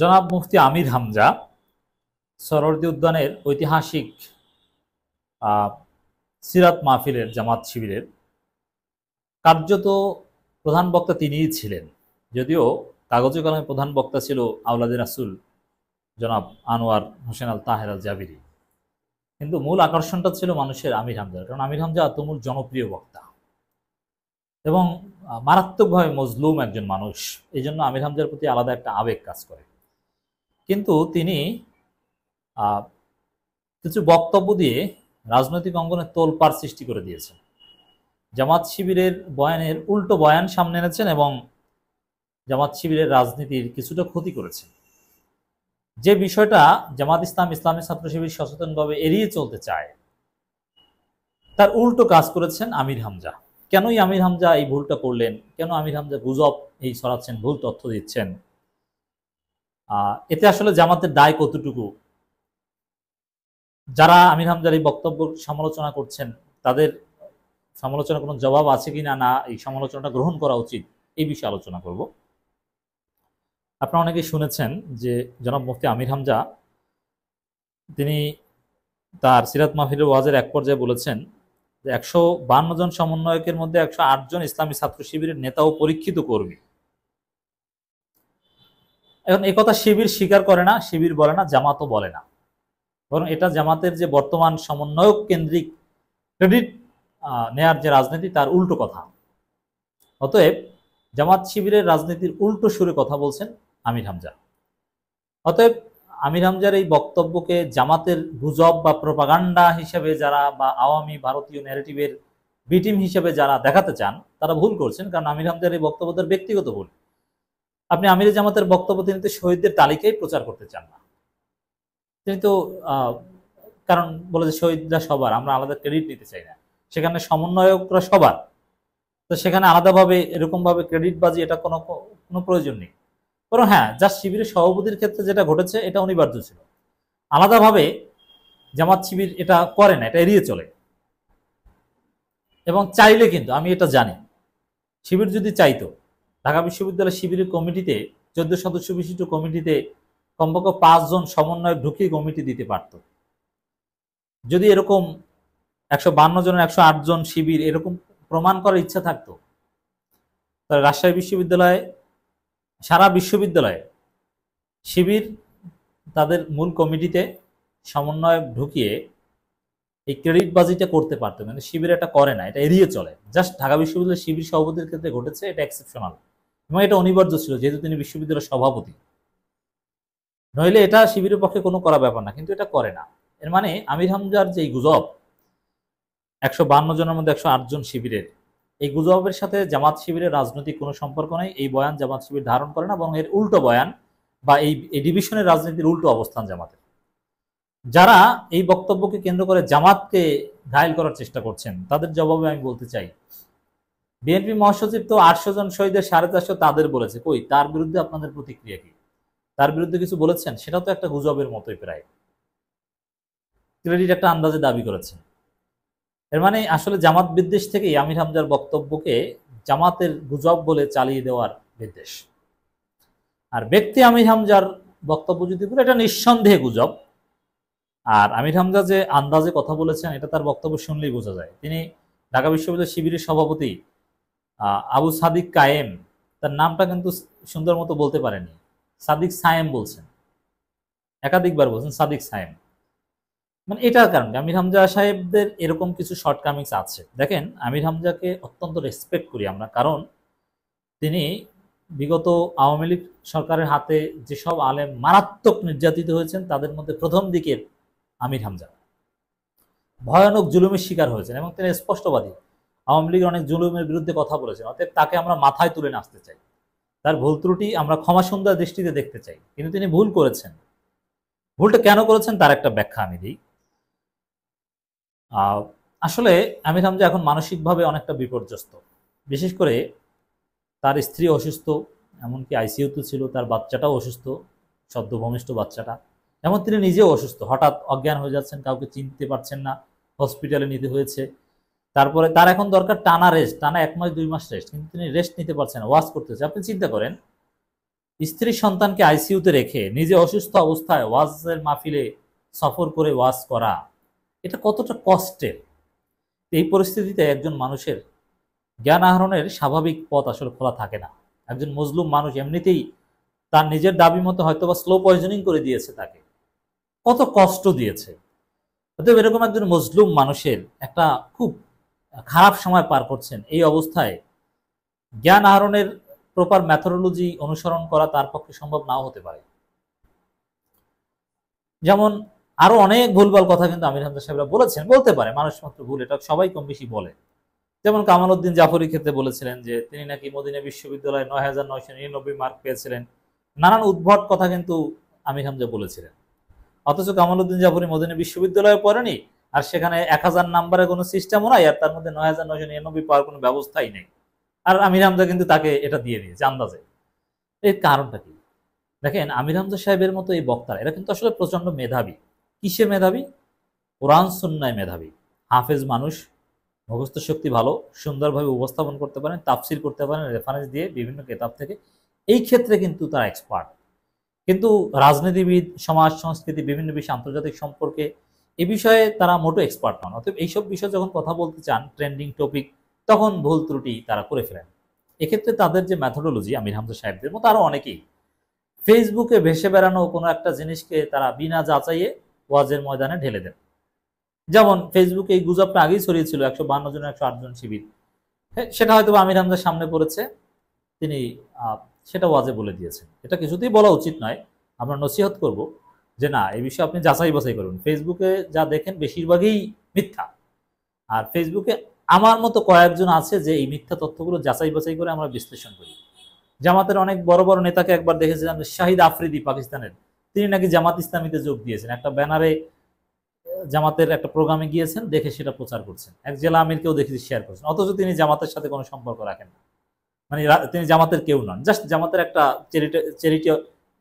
জনাব মুফতি আমির হামজা সরদি উদ্যানের ঐতিহাসিক সিরাত মাহফিলের জামাত শিবিরের কার্যত প্রধান বক্তা তিনিই ছিলেন যদিও কাগজে কলমে প্রধান বক্তা ছিল আউলাদ রাসুল জনাব আনোয়ার হোসেন আল তাহের আল জাবিরি কিন্তু মূল আকর্ষণটা ছিল মানুষের আমির হামজা কারণ আমির হামজা তুমুল জনপ্রিয় বক্তা এবং মারাত্মকভাবে মজলুম একজন মানুষ এই জন্য আমির হামজার প্রতি আলাদা একটা আবেগ কাজ করে কিন্তু তিনি কিছু বক্তব্য দিয়ে রাজনৈতিক অঙ্গনে তোলপাড় সৃষ্টি করে দিয়েছেন জামাত শিবিরের বয়ানের উল্টো বয়ান সামনে এনেছেন এবং জামাত শিবিরের রাজনীতির কিছুটা ক্ষতি করেছেন যে বিষয়টা জামাত ইসলাম ইসলামী ছাত্র শিবির সচেতনভাবে এড়িয়ে চলতে চায় তার উল্টো কাজ করেছেন আমির হামজা কেনই আমির হামজা এই ভুলটা করলেন কেন আমির হামজা গুজব এই সরাচ্ছেন ভুল তথ্য দিচ্ছেন এতে আসলে জামাতের দায় কতটুকু যারা আমির হামজার এই বক্তব্য সমালোচনা করছেন তাদের সমালোচনা কোনো জবাব আছে কি না না এই সমালোচনাটা গ্রহণ করা উচিত এই বিষয়ে আলোচনা করব আপনারা অনেকে শুনেছেন যে জনাব মুফতি আমির হামজা তিনি তার সিরাত মাহির ওয়াজের এক পর্যায়ে বলেছেন যে একশো বান্ন জন সমন্বয়কের মধ্যে একশো জন ইসলামী ছাত্র শিবিরের নেতা ও পরীক্ষিত কর্মী এখন এ কথা শিবির স্বীকার করে না শিবির বলে না জামাতও বলে না বরং এটা জামাতের যে বর্তমান সমন্বয়ক কেন্দ্রিক ক্রেডিট নেয়ার যে রাজনীতি তার উল্টো কথা অতএব জামাত শিবিরের রাজনীতির উল্টো সুরে কথা বলছেন আমির হামজা অতএব আমির হামজার এই বক্তব্যকে জামাতের গুজব বা প্রপাগান্ডা হিসেবে যারা বা আওয়ামী ভারতীয় ন্যারেটিভের বিটিম হিসেবে যারা দেখাতে চান তারা ভুল করছেন কারণ আমির হামজার এই বক্তব্য ব্যক্তিগত ভুল আপনি আমির জামাতের বক্তব্য তিনি তো শহীদদের তালিকায় প্রচার করতে চান না তিনি তো কারণ বলে যে শহীদরা সবার আমরা আলাদা ক্রেডিট নিতে চাই না সেখানে সমন্বয়করা সবার তো সেখানে আলাদাভাবে এরকমভাবে ক্রেডিট বাজি এটা কোনো কোনো প্রয়োজন নেই বরং হ্যাঁ যা শিবিরের সভাপতির ক্ষেত্রে যেটা ঘটেছে এটা অনিবার্য ছিল আলাদাভাবে জামাত শিবির এটা করে না এটা এড়িয়ে চলে এবং চাইলে কিন্তু আমি এটা জানি শিবির যদি চাইতো ঢাকা বিশ্ববিদ্যালয় শিবিরের কমিটিতে চোদ্দ সদস্য বিশিষ্ট কমিটিতে কমপক্ষে পাঁচজন সমন্বয় ঢুকিয়ে কমিটি দিতে পারত যদি এরকম একশো বান্ন জনের একশো জন শিবির এরকম প্রমাণ করার ইচ্ছা থাকতো তাহলে রাজশাহী বিশ্ববিদ্যালয়ে সারা বিশ্ববিদ্যালয়ে শিবির তাদের মূল কমিটিতে সমন্বয় ঢুকিয়ে এই বাজিটা করতে পারতো কিন্তু মানে শিবির এটা করে না এটা এড়িয়ে চলে জাস্ট ঢাকা বিশ্ববিদ্যালয়ের শিবির সভাপতির ক্ষেত্রে ঘটেছে এটা এক্সেপশনাল এবং এটা অনিবার্য ছিল যেহেতু তিনি বিশ্ববিদ্যালয়ের সভাপতি নইলে এটা শিবিরের পক্ষে কোনো করা ব্যাপার না কিন্তু এটা করে না এর মানে আমির হামজার যে গুজব একশো বান্ন জনের মধ্যে একশো জন শিবিরের এই গুজবের সাথে জামাত শিবিরের রাজনৈতিক কোনো সম্পর্ক নেই এই বয়ান জামাত শিবির ধারণ করে না এবং এর উল্টো বয়ান বা এই এই ডিভিশনের রাজনীতির উল্টো অবস্থান জামাতের যারা এই বক্তব্যকে কেন্দ্র করে জামাতকে ঘায়ল করার চেষ্টা করছেন তাদের জবাবে আমি বলতে চাই বিএনপি মহাসচিব তো আটশো জন শহীদের সাড়ে চারশো তাদের বলেছে কই তার বিরুদ্ধে আপনাদের প্রতিক্রিয়া কি তার বিরুদ্ধে কিছু বলেছেন সেটা তো একটা গুজবের মতোই প্রায় ক্রেডিট একটা আন্দাজে দাবি করেছেন এর মানে আসলে জামাত বিদ্বেষ থেকেই আমির হামজার বক্তব্যকে জামাতের গুজব বলে চালিয়ে দেওয়ার বিদ্বেষ আর ব্যক্তি আমির হামজার বক্তব্য যদি বলে এটা নিঃসন্দেহে গুজব আর আমির হামজা যে আন্দাজে কথা বলেছেন এটা তার বক্তব্য শুনলেই বোঝা যায় তিনি ঢাকা বিশ্ববিদ্যালয় শিবিরের সভাপতি আবু সাদিক কায়েম তার নামটা কিন্তু সুন্দর মতো বলতে পারেনি সাদিক সায়েম বলছেন একাধিকবার বলছেন সাদিক সায়েম মানে এটার কারণে আমির হামজা সাহেবদের এরকম কিছু শর্টকামিংস আছে দেখেন আমির হামজাকে অত্যন্ত রেসপেক্ট করি আমরা কারণ তিনি বিগত আওয়ামী লীগ সরকারের হাতে যেসব আলেম মারাত্মক নির্যাতিত হয়েছেন তাদের মধ্যে প্রথম দিকের আমির হামজা ভয়ানক জুলুমের শিকার হয়েছেন এবং তিনি স্পষ্টবাদী আওয়ামী লীগের অনেক জুলুমের বিরুদ্ধে কথা বলেছেন অর্থাৎ তাকে আমরা মাথায় তুলে আসতে চাই তার ভুল ত্রুটি আমরা ক্ষমাসুন্দর দৃষ্টিতে দেখতে চাই কিন্তু তিনি ভুল করেছেন ভুলটা কেন করেছেন তার একটা ব্যাখ্যা আমি দিই আসলে আমির হামজা এখন মানসিকভাবে অনেকটা বিপর্যস্ত বিশেষ করে তার স্ত্রী অসুস্থ এমনকি তো ছিল তার বাচ্চাটাও অসুস্থ সদ্যভূমিষ্ঠ বাচ্চাটা এমন তিনি নিজেও অসুস্থ হঠাৎ অজ্ঞান হয়ে যাচ্ছেন কাউকে চিনতে পারছেন না হসপিটালে নিতে হয়েছে তারপরে তার এখন দরকার টানা রেস্ট টানা এক মাস দুই মাস রেস্ট কিন্তু তিনি রেস্ট নিতে পারছেন ওয়াশ করতেছে আপনি চিন্তা করেন স্ত্রী সন্তানকে আইসিইউতে রেখে নিজে অসুস্থ অবস্থায় ওয়াজের মাহফিলে সফর করে ওয়াজ করা এটা কতটা কষ্টের এই পরিস্থিতিতে একজন মানুষের জ্ঞান আহরণের স্বাভাবিক পথ আসলে খোলা থাকে না একজন মজলুম মানুষ এমনিতেই তার নিজের দাবি মতো হয়তো বা স্লো পয়জনিং করে দিয়েছে তাকে কত কষ্ট দিয়েছে অতএব এরকম একজন মজলুম মানুষের একটা খুব খারাপ সময় পার করছেন এই অবস্থায় জ্ঞান আহরণের প্রপার ম্যাথোলজি অনুসরণ করা তার পক্ষে সম্ভব নাও হতে পারে যেমন আরো অনেক ভুলবাল কথা কিন্তু আমির হামদার সাহেবরা বলেছেন বলতে পারে মানুষ মাত্র ভুল এটা সবাই কম বেশি বলে যেমন কামাল উদ্দিন জাফরি ক্ষেত্রে বলেছিলেন যে তিনি নাকি মদিনা বিশ্ববিদ্যালয়ে নয় হাজার নয়শো নিরানব্বই মার্ক পেয়েছিলেন নানান উদ্ভট কথা কিন্তু আমির হামজা বলেছিলেন অথচ কামাল উদ্দিন জাফরি মদিনা বিশ্ববিদ্যালয়ে পড়েনি আর সেখানে এক হাজার নাম্বারে কোনো সিস্টেমও নাই আর তার মধ্যে নয় হাজার নয়শো নিরানব্বই পাওয়ার কোনো ব্যবস্থাই নেই আর আমির হামজা কিন্তু তাকে এটা দিয়ে দিয়েছে আন্দাজে এর কারণটা কি দেখেন আমির হামজা সাহেবের মতো এই বক্তারা এরা কিন্তু আসলে প্রচণ্ড মেধাবী কিসে মেধাবী কোরআন সুন্নায় মেধাবী হাফেজ মানুষ মুখস্থ শক্তি ভালো সুন্দরভাবে উপস্থাপন করতে পারেন তাফসির করতে পারেন রেফারেন্স দিয়ে বিভিন্ন কেতাব থেকে এই ক্ষেত্রে কিন্তু তারা এক্সপার্ট কিন্তু রাজনীতিবিদ সমাজ সংস্কৃতি বিভিন্ন বিষয় আন্তর্জাতিক সম্পর্কে এ বিষয়ে তারা মোটো এক্সপার্ট নন অতএব এইসব বিষয়ে যখন কথা বলতে চান ট্রেন্ডিং টপিক তখন ভুল ত্রুটি তারা করে ফেলেন এক্ষেত্রে তাদের যে ম্যাথোডোলজি আমির হামজা সাহেবদের মতো আরও অনেকেই ফেসবুকে ভেসে বেড়ানো কোনো একটা জিনিসকে তারা বিনা যাচাইয়ে ওয়াজের ময়দানে ঢেলে দেন যেমন ফেসবুকে এই গুজবটা আগেই ছড়িয়েছিল একশো বান্ন জন একশো জন শিবির হ্যাঁ, সেটা হয়তো আমির হামজার সামনে পড়েছে তিনি সেটা ওয়াজে বলে দিয়েছেন এটা কিছুতেই বলা উচিত নয় আমরা নসিহত করব যে না এই বিষয়ে আপনি যাচাই বাছাই করুন ফেসবুকে যা দেখেন বেশিরভাগই মিথ্যা আর ফেসবুকে আমার মতো কয়েকজন আছে যে এই মিথ্যা তথ্যগুলো যাচাই বাছাই করে আমরা বিশ্লেষণ করি জামাতের অনেক বড় বড় নেতাকে একবার দেখেছিলাম শাহিদ আফ্রিদি পাকিস্তানের তিনি নাকি জামাত ইসলামীতে যোগ দিয়েছেন একটা ব্যানারে জামাতের একটা প্রোগ্রামে গিয়েছেন দেখে সেটা প্রচার করছেন এক জেলা আমিরকেও দেখেছি শেয়ার করছেন অথচ তিনি জামাতের সাথে কোনো সম্পর্ক রাখেন না মানে তিনি জামাতের কেউ নন জাস্ট জামাতের একটা চেরিটি চেরিটি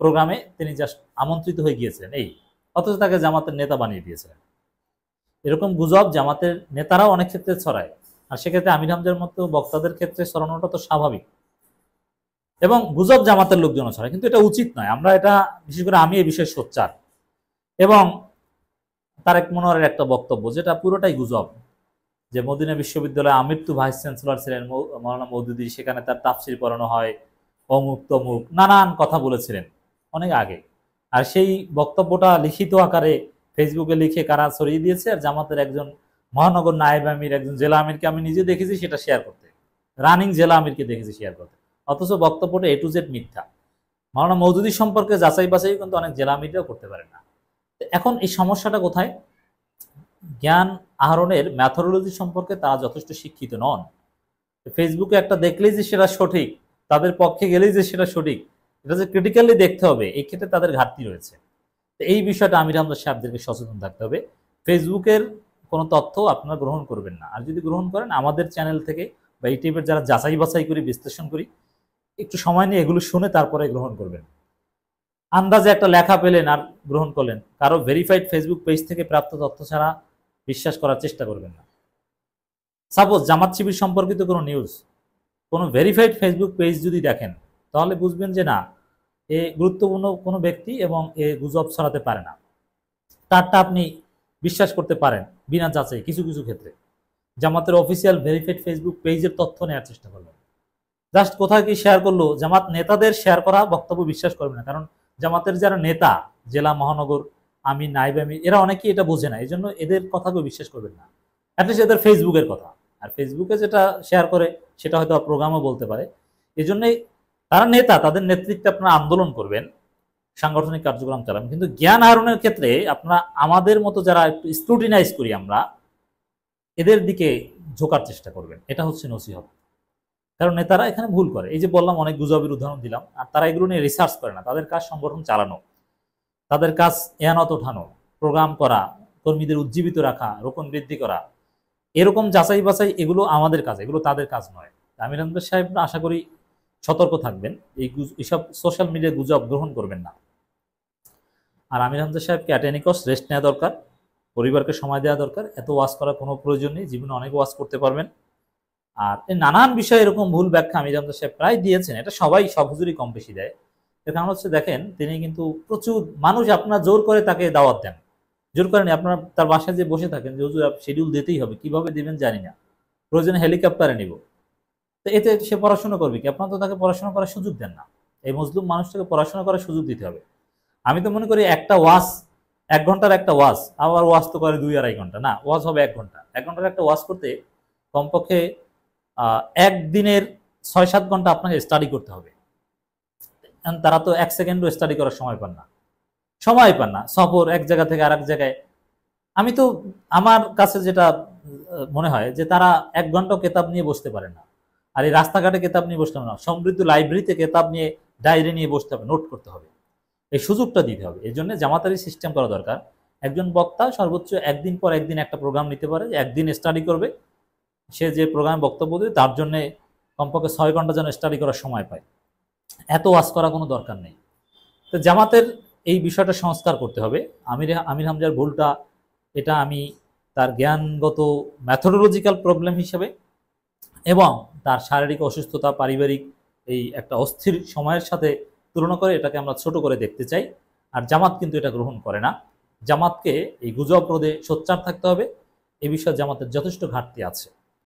প্রোগ্রামে তিনি জাস্ট আমন্ত্রিত হয়ে গিয়েছিলেন এই অথচ তাকে জামাতের নেতা বানিয়ে দিয়েছিলেন এরকম গুজব জামাতের নেতারাও অনেক ক্ষেত্রে ছড়ায় আর সেক্ষেত্রে আমির হামজার মতো বক্তাদের ক্ষেত্রে ছড়ানোটা তো স্বাভাবিক এবং গুজব জামাতের লোকজন ছড়ায় কিন্তু এটা উচিত নয় আমরা এটা বিশেষ করে আমি এই বিষয়ে সোচ্চার এবং তারেক মনোয়ারের একটা বক্তব্য যেটা পুরোটাই গুজব যে মদিনা বিশ্ববিদ্যালয়ে আমৃত্যু ভাইস চ্যান্সেলর ছিলেন মৌলানা মৌদুদি সেখানে তার তাফসির পড়ানো হয় অমুক তমুক নানান কথা বলেছিলেন অনেক আগে আর সেই বক্তব্যটা লিখিত আকারে ফেসবুকে লিখে কারা ছড়িয়ে দিয়েছে আর জামাতের একজন মহানগর নায়েব আমির একজন জেলা আমিরকে আমি নিজে দেখেছি সেটা শেয়ার করতে রানিং জেলা আমিরকে দেখেছি শেয়ার করতে অথচ বক্তব্যটা এ টু জেড মিথ্যা মাওলানা মৌজুদি সম্পর্কে যাচাই বাছাই কিন্তু অনেক জেলা আমিররাও করতে পারে না এখন এই সমস্যাটা কোথায় জ্ঞান আহরণের ম্যাথোলজি সম্পর্কে তারা যথেষ্ট শিক্ষিত নন ফেসবুকে একটা দেখলেই যে সেটা সঠিক তাদের পক্ষে গেলেই যে সেটা সঠিক এটা যে ক্রিটিক্যালি দেখতে হবে এই ক্ষেত্রে তাদের ঘাটতি রয়েছে তো এই বিষয়টা আমির আহমদ সাহেবদেরকে সচেতন থাকতে হবে ফেসবুকের কোনো তথ্য আপনারা গ্রহণ করবেন না আর যদি গ্রহণ করেন আমাদের চ্যানেল থেকে বা ইউটিউবের যারা যাচাই বাছাই করি বিশ্লেষণ করি একটু সময় নিয়ে এগুলো শুনে তারপরে গ্রহণ করবেন আন্দাজে একটা লেখা পেলেন আর গ্রহণ করলেন কারো ভেরিফাইড ফেসবুক পেজ থেকে প্রাপ্ত তথ্য ছাড়া বিশ্বাস করার চেষ্টা করবেন না সাপোজ জামাত শিবির সম্পর্কিত কোনো নিউজ কোনো ভেরিফাইড ফেসবুক পেজ যদি দেখেন তাহলে বুঝবেন যে না এ গুরুত্বপূর্ণ কোনো ব্যক্তি এবং এ গুজব ছড়াতে পারে না তারটা আপনি বিশ্বাস করতে পারেন বিনা যাচাই কিছু কিছু ক্ষেত্রে জামাতের অফিসিয়াল ভেরিফাইড ফেসবুক পেজের তথ্য নেওয়ার চেষ্টা করবেন জাস্ট কোথায় কি শেয়ার করলো জামাত নেতাদের শেয়ার করা বক্তব্য বিশ্বাস করবে না কারণ জামাতের যারা নেতা জেলা মহানগর আমি নাইব আমি এরা অনেকেই এটা বোঝে না এই জন্য এদের কথা কেউ বিশ্বাস করবেন না অ্যাটলিস্ট এদের ফেসবুকের কথা আর ফেসবুকে যেটা শেয়ার করে সেটা হয়তো প্রোগ্রামও বলতে পারে এজন্যই তারা নেতা তাদের নেতৃত্বে আপনারা আন্দোলন করবেন সাংগঠনিক কার্যক্রম চালাবেন কিন্তু জ্ঞান আহরণের ক্ষেত্রে আপনারা আমাদের মতো যারা একটু স্ক্রুটিনাইজ করি আমরা এদের দিকে ঝোকার চেষ্টা করবেন এটা হচ্ছে নসিহত কারণ নেতারা এখানে ভুল করে এই যে বললাম অনেক গুজবের উদাহরণ দিলাম আর তারা এগুলো নিয়ে রিসার্চ করে না তাদের কাজ সংগঠন চালানো তাদের কাজ এয়ানত ওঠানো প্রোগ্রাম করা কর্মীদের উজ্জীবিত রাখা রোপণ বৃদ্ধি করা এরকম যাচাই বাছাই এগুলো আমাদের কাজ এগুলো তাদের কাজ নয় আমির সাহেব আশা করি সতর্ক থাকবেন এই এইসব সোশ্যাল মিডিয়া গুজব গ্রহণ করবেন না আর আমির হামজা সাহেবকে অ্যাটেনিকস রেস্ট নেওয়া দরকার পরিবারকে সময় দেওয়া দরকার এত ওয়াশ করার কোনো প্রয়োজন নেই জীবনে অনেক ওয়াশ করতে পারবেন আর নানান বিষয়ে এরকম ভুল ব্যাখ্যা আমির হামজা সাহেব প্রায় দিয়েছেন এটা সবাই সব হুজুরই কম বেশি দেয় এর কারণ হচ্ছে দেখেন তিনি কিন্তু প্রচুর মানুষ আপনার জোর করে তাকে দাওয়াত দেন জোর করেন আপনার তার বাসায় যে বসে থাকেন যে হুজুর শিডিউল দিতেই হবে কিভাবে দিবেন জানি না প্রয়োজনে হেলিকপ্টারে নিব তো এতে সে পড়াশোনা করবে কি আপনারা তো তাকে পড়াশোনা করার সুযোগ দেন না এই মজলুম মানুষটাকে পড়াশোনা করার সুযোগ দিতে হবে আমি তো মনে করি একটা ওয়াস এক ঘন্টার একটা ওয়াস আবার ওয়াজ তো করে দুই আড়াই ঘন্টা না ওয়াস হবে এক ঘন্টা এক ঘন্টার একটা ওয়াস করতে কমপক্ষে একদিনের ছয় সাত ঘন্টা আপনাকে স্টাডি করতে হবে তারা তো এক সেকেন্ডও স্টাডি করার সময় পান না সময় পান না সফর এক জায়গা থেকে আর এক জায়গায় আমি তো আমার কাছে যেটা মনে হয় যে তারা এক ঘন্টা কেতাব নিয়ে বসতে পারে না আর এই রাস্তাঘাটে কেতাব নিয়ে বসতে হবে না সমৃদ্ধ লাইব্রেরিতে কেতাব নিয়ে ডায়েরি নিয়ে বসতে হবে নোট করতে হবে এই সুযোগটা দিতে হবে এই জন্য জামাতারি সিস্টেম করা দরকার একজন বক্তা সর্বোচ্চ একদিন পর একদিন একটা প্রোগ্রাম নিতে পারে একদিন স্টাডি করবে সে যে প্রোগ্রামে বক্তব্য দেবে তার জন্য কমপক্ষে ছয় ঘন্টা যেন স্টাডি করার সময় পায় এত ওয়াজ করা কোনো দরকার নেই তো জামাতের এই বিষয়টা সংস্কার করতে হবে আমির আমির হামজার ভুলটা এটা আমি তার জ্ঞানগত ম্যাথোডোলজিক্যাল প্রবলেম হিসেবে এবং তার শারীরিক অসুস্থতা পারিবারিক এই একটা অস্থির সময়ের সাথে তুলনা করে এটাকে আমরা ছোট করে দেখতে চাই আর জামাত কিন্তু এটা গ্রহণ করে না জামাতকে এই গুজব রোধে সোচ্চার থাকতে হবে এ বিষয়ে জামাতের যথেষ্ট ঘাটতি আছে